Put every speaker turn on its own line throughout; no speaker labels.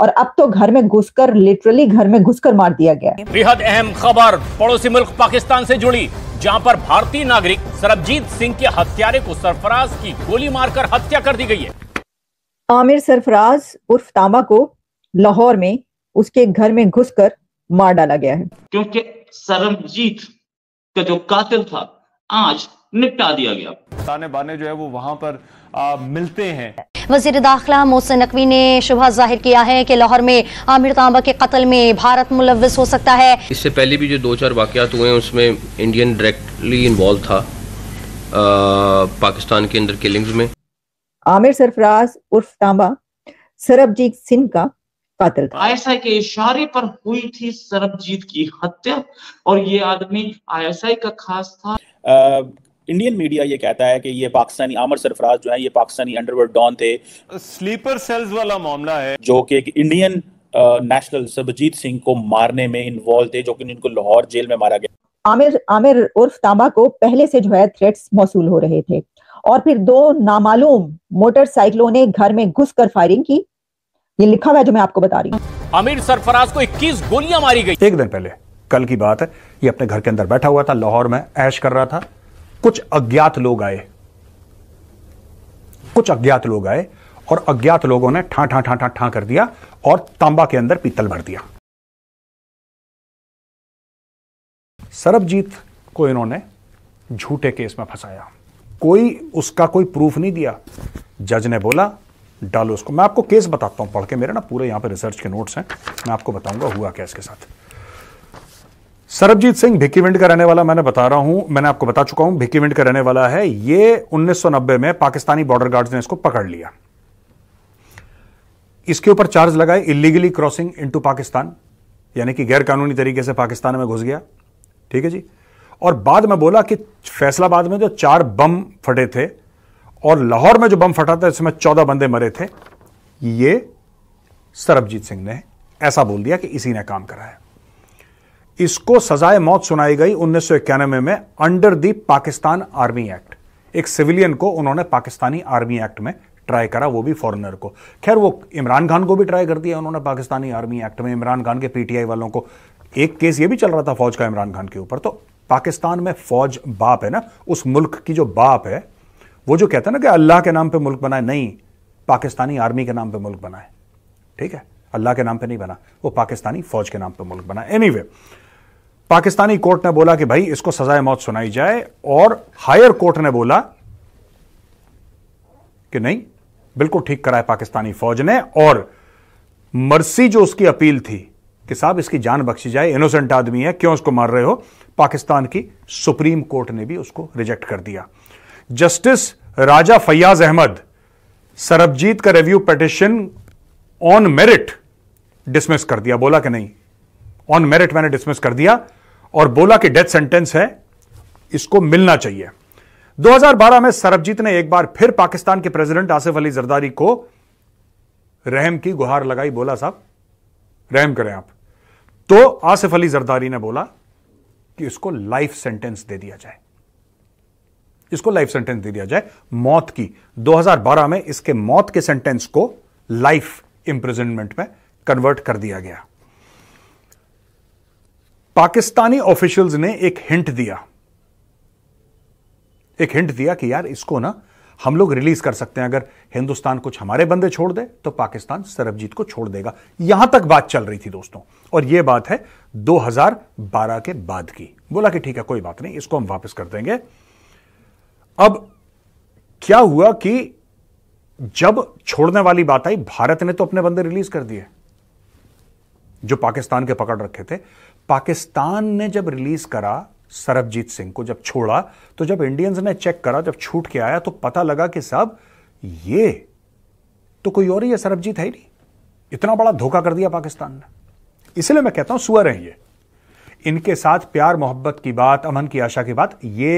और अब तो घर में घुसकर लिटरली घर में घुसकर मार दिया गया बेहद अहम खबर पड़ोसी मुल्क पाकिस्तान से जुड़ी जहां पर भारतीय नागरिक सरबजीत सिंह के हत्यारे को सरफराज की गोली मारकर हत्या कर दी गई है आमिर सरफराज उर्फ तामा को लाहौर में उसके घर में घुसकर मार डाला गया है क्योंकि सरबजीत का जो कातिल था आज निपटा दिया गया ताने बाने जो है वो वहां पर आ, मिलते हैं वजीर दाखिला मोहसिन नकवी ने शुभ जाहिर किया है कि लाहौर में आमिर तांबा के कत्ल में भारत मुलविस हो सकता है इससे पहले भी जो दो चार वाकत हुए हैं उसमें इंडियन डायरेक्टली इन्वॉल्व था आ, पाकिस्तान के अंदर किलिंग में आमिर सरफराज उर्फ तांबा सरबजीत सिंह का कातिल था आईएसआई के इशारे पर हुई थी सरबजीत की हत्या और ये आदमी आईएसआई का खास था आ, इंडियन मीडिया ये कहता है कि ये पाकिस्तानी आमर सरफराज जो है ये पाकिस्तानी अंडरवर्ल्ड डॉन थे स्लीपर सेल्स वाला मामला है जो कि एक इंडियन नेशनल सरबजीत सिंह को मारने में इन्वॉल्व थे जो कि इनको लाहौर जेल में मारा गया आमिर आमिर उर्फ तांबा को पहले से जो है थ्रेट्स मौसूल हो रहे थे और फिर दो नामालूम मोटरसाइकिलों ने घर में घुस कर फायरिंग की ये लिखा हुआ है जो मैं आपको बता रही हूँ आमिर सरफराज को 21 गोलियां मारी गई एक दिन पहले कल की बात है ये अपने घर के अंदर बैठा हुआ था लाहौर में ऐश कर रहा था कुछ अज्ञात लोग आए कुछ अज्ञात लोग आए और अज्ञात लोगों ने ठा ठा ठा ठा कर दिया और तांबा के अंदर पीतल भर दिया सरबजीत को इन्होंने झूठे केस में फंसाया कोई उसका कोई प्रूफ नहीं दिया जज ने बोला डालो उसको मैं आपको केस बताता हूं पढ़ के मेरे ना पूरे यहां पे रिसर्च के नोट्स हैं मैं आपको बताऊंगा हुआ क्या इसके साथ सरबजीत सिंह भिक्कीविंड का रहने वाला मैंने बता रहा हूं मैंने आपको बता चुका हूं भिक्कीविंड का रहने वाला है ये 1990 में पाकिस्तानी बॉर्डर गार्ड्स ने इसको पकड़ लिया इसके ऊपर चार्ज लगाए इलीगली क्रॉसिंग इनटू पाकिस्तान यानी कि गैरकानूनी तरीके से पाकिस्तान में घुस गया ठीक है जी और बाद में बोला कि फैसलाबाद में जो चार बम फटे थे और लाहौर में जो बम फटा था इसमें चौदह बंदे मरे थे ये सरबजीत सिंह ने ऐसा बोल दिया कि इसी ने काम करा है इसको सजाए मौत सुनाई गई उन्नीस में under the Pakistan army act एक सिविलियन को उन्होंने पाकिस्तानी आर्मी एक्ट में ट्राई करा वो भी फॉरेनर को खैर वो इमरान खान को भी ट्राई कर दिया उन्होंने पाकिस्तानी आर्मी एक्ट में इमरान खान के पीटीआई वालों को एक केस ये भी चल रहा था फौज का इमरान खान के ऊपर तो पाकिस्तान में फौज बाप है ना उस मुल्क की जो बाप है वो जो कहता है ना कि अल्लाह के नाम पे मुल्क बनाए नहीं पाकिस्तानी आर्मी के नाम पे मुल्क बनाए ठीक है अल्लाह के नाम पे नहीं बना वो पाकिस्तानी फौज के नाम पे मुल्क बना एनीवे anyway, पाकिस्तानी कोर्ट ने बोला कि भाई इसको सजाए मौत सुनाई जाए और हायर कोर्ट ने बोला कि नहीं बिल्कुल ठीक कराए पाकिस्तानी फौज ने और मर्सी जो उसकी अपील थी कि साहब इसकी जान बख्शी जाए इनोसेंट आदमी है क्यों उसको मार रहे हो पाकिस्तान की सुप्रीम कोर्ट ने भी उसको रिजेक्ट कर दिया जस्टिस राजा फैयाज अहमद सरबजीत का review petition on merit dismiss कर दिया बोला कि नहीं ऑन मेरिट मैंने डिसमिस कर दिया और बोला कि डेथ सेंटेंस है इसको मिलना चाहिए 2012 में सरबजीत ने एक बार फिर पाकिस्तान के प्रेसिडेंट आसिफ अली जरदारी को रहम की गुहार लगाई बोला साहब रहम करें आप तो आसिफ अली जरदारी ने बोला कि इसको लाइफ सेंटेंस दे दिया जाए इसको लाइफ सेंटेंस दे दिया जाए मौत की 2012 में इसके मौत के सेंटेंस को लाइफ इंप्रिजनमेंट में कन्वर्ट कर दिया गया पाकिस्तानी ऑफिशियल्स ने एक हिंट दिया एक हिंट दिया कि यार इसको ना हम लोग रिलीज कर सकते हैं अगर हिंदुस्तान कुछ हमारे बंदे छोड़ दे तो पाकिस्तान सरबजीत को छोड़ देगा यहां तक बात चल रही थी दोस्तों और यह बात है 2012 के बाद की बोला कि ठीक है कोई बात नहीं इसको हम वापस कर देंगे अब क्या हुआ कि जब छोड़ने वाली बात आई भारत ने तो अपने बंदे रिलीज कर दिए जो पाकिस्तान के पकड़ रखे थे पाकिस्तान ने जब रिलीज करा सरबजीत सिंह को जब छोड़ा तो जब इंडियंस ने चेक करा जब छूट के आया तो पता लगा कि साहब ये तो कोई और ही है सरबजीत है ही नहीं इतना बड़ा धोखा कर दिया पाकिस्तान ने इसलिए मैं कहता हूं सुअर है ये इनके साथ प्यार मोहब्बत की बात अमन की आशा की बात ये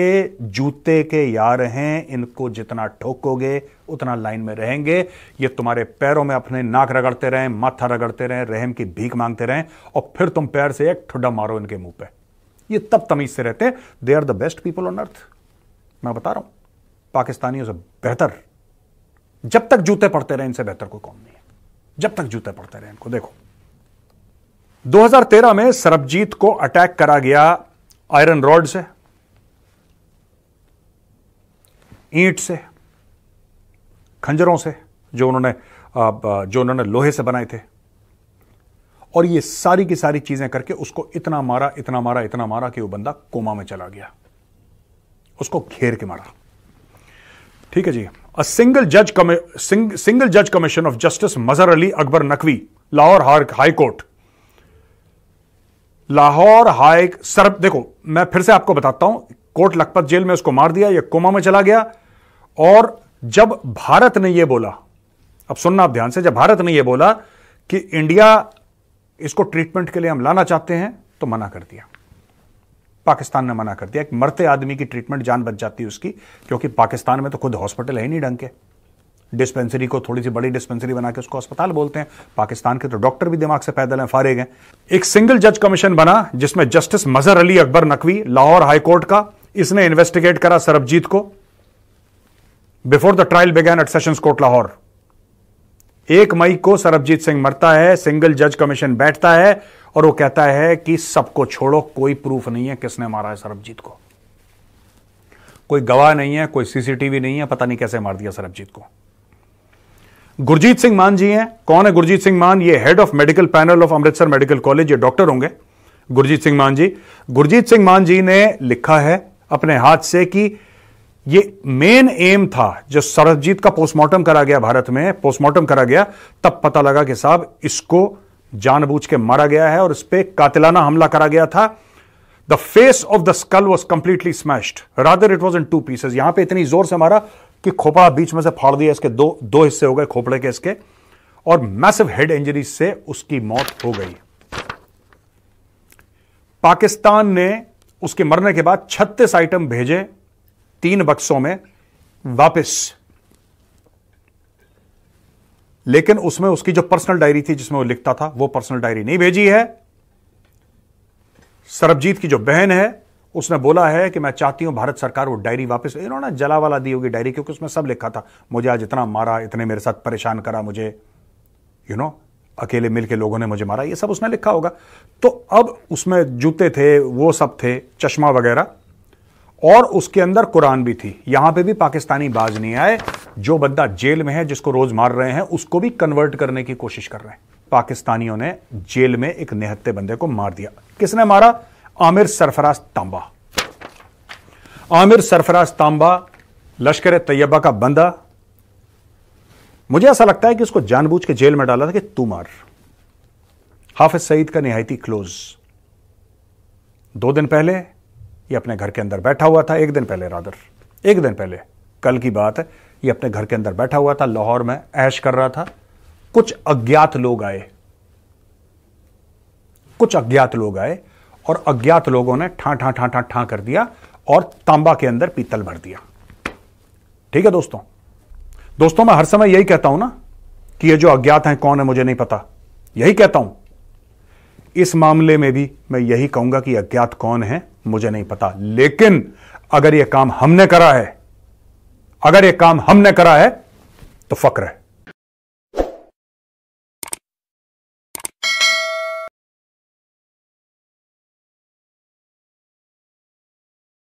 जूते के यार हैं इनको जितना ठोकोगे उतना लाइन में रहेंगे ये तुम्हारे पैरों में अपने नाक रगड़ते रहें माथा रगड़ते रहें रहम की भीख मांगते रहें और फिर तुम पैर से एक ठुड्डा मारो इनके मुंह पे ये तब तमीज से रहते they are the best people on earth मैं बता रहा हूं पाकिस्तानियों से बेहतर जब तक जूते पड़ते रहे इनसे बेहतर कोई कौन नहीं है जब तक जूते पड़ते रहे इनको देखो 2013 में सरबजीत को अटैक करा गया आयरन रॉड से ईंट से खंजरों से जो उन्होंने जो उन्होंने लोहे से बनाए थे और ये सारी की सारी चीजें करके उसको इतना मारा इतना मारा इतना मारा कि वो बंदा कोमा में चला गया उसको घेर के मारा ठीक है जी अ सिंगल जज सिंगल जज commission of justice Mazhar Ali Akbar Naqvi Lahore high court Lahore hike sir देखो मैं फिर से आपको बताता हूं कोर्ट लखपत जेल में उसको मार दिया या कोमा में चला गया और जब भारत ने यह बोला अब सुनना आप ध्यान से जब भारत ने यह बोला कि इंडिया इसको ट्रीटमेंट के लिए हम लाना चाहते हैं तो मना कर दिया पाकिस्तान ने मना कर दिया एक मरते आदमी की ट्रीटमेंट जान बच जाती है उसकी क्योंकि पाकिस्तान में तो खुद हॉस्पिटल है ही नहीं ढंग के डिस्पेंसरी को थोड़ी सी बड़ी डिस्पेंसरी बना के उसको अस्पताल बोलते हैं पाकिस्तान के तो डॉक्टर भी दिमाग से पैदल हैं फारे गए एक सिंगल जज कमीशन बना जिसमें जस्टिस मजहर अली अकबर नकवी लाहौर हाईकोर्ट का इसने इन्वेस्टिगेट करा सरबजीत को before the trial began at sessions court Lahore एक मई को सरबजीत सिंह मरता है सिंगल जज कमीशन बैठता है और वो कहता है कि सबको छोड़ो कोई प्रूफ नहीं है किसने मारा है सरबजीत को कोई गवाह नहीं है कोई सीसीटीवी नहीं है पता नहीं कैसे मार दिया सरबजीत को गुरजीत सिंह मान जी हैं कौन है गुरजीत सिंह मान ये head of medical panel of Amritsar medical college ये डॉक्टर होंगे गुरजीत सिंह मान जी गुरजीत सिंह मान जी ने लिखा है अपने हाथ से कि ये मेन एम था जो सरजीत का पोस्टमार्टम करा गया भारत में पोस्टमार्टम करा गया तब पता लगा कि साहब इसको जानबूझ के मारा गया है और इस पर कातिलाना हमला करा गया था the face of the skull was completely smashed rather it was in two pieces यहां पे इतनी जोर से मारा कि खोपड़ा बीच में से फाड़ दिया इसके दो दो हिस्से हो गए खोपड़े के इसके और मैसिव हेड इंजरी से उसकी मौत हो गई पाकिस्तान ने उसके मरने के बाद 36 आइटम भेजे तीन बक्सों में वापस लेकिन उसमें उसकी जो पर्सनल डायरी थी जिसमें वो लिखता था वो पर्सनल डायरी नहीं भेजी है सरबजीत की जो बहन है उसने बोला है कि मैं चाहती हूं भारत सरकार वो डायरी वापस इन्होंने जला वाला दी होगी डायरी क्योंकि उसमें सब लिखा था मुझे आज इतना मारा इतने मेरे साथ परेशान करा मुझे यू you नो know, अकेले मिलके लोगों ने मुझे मारा ये सब उसने लिखा होगा तो अब उसमें जूते थे वो सब थे चश्मा वगैरह और उसके अंदर कुरान भी थी यहां पे भी पाकिस्तानी बाज नहीं आए जो बंदा जेल में है जिसको रोज मार रहे हैं उसको भी कन्वर्ट करने की कोशिश कर रहे हैं पाकिस्तानियों ने जेल में एक निहत्ते बंदे को मार दिया किसने मारा आमिर सरफराज तांबा आमिर सरफराज तांबा लश्कर तैयबा का बंदा मुझे ऐसा लगता है कि उसको जानबूझ के जेल में डाला था कि तू मार हाफिज सईद का निहायती क्लोज दो दिन पहले ये अपने घर के अंदर बैठा हुआ था एक दिन पहले रादर एक दिन पहले कल की बात है ये अपने घर के अंदर बैठा हुआ था लाहौर में ऐश कर रहा था कुछ अज्ञात लोग आए कुछ अज्ञात लोग आए और अज्ञात लोगों ने ठा ठा ठा ठा ठा कर दिया और तांबा के अंदर पीतल भर दिया ठीक है दोस्तों दोस्तों मैं हर समय यही कहता हूं ना कि ये जो अज्ञात हैं कौन है मुझे नहीं पता यही कहता हूं इस मामले में भी मैं यही कहूंगा कि अज्ञात कौन है मुझे नहीं पता लेकिन अगर यह काम हमने करा है अगर यह काम हमने करा है तो फक्र है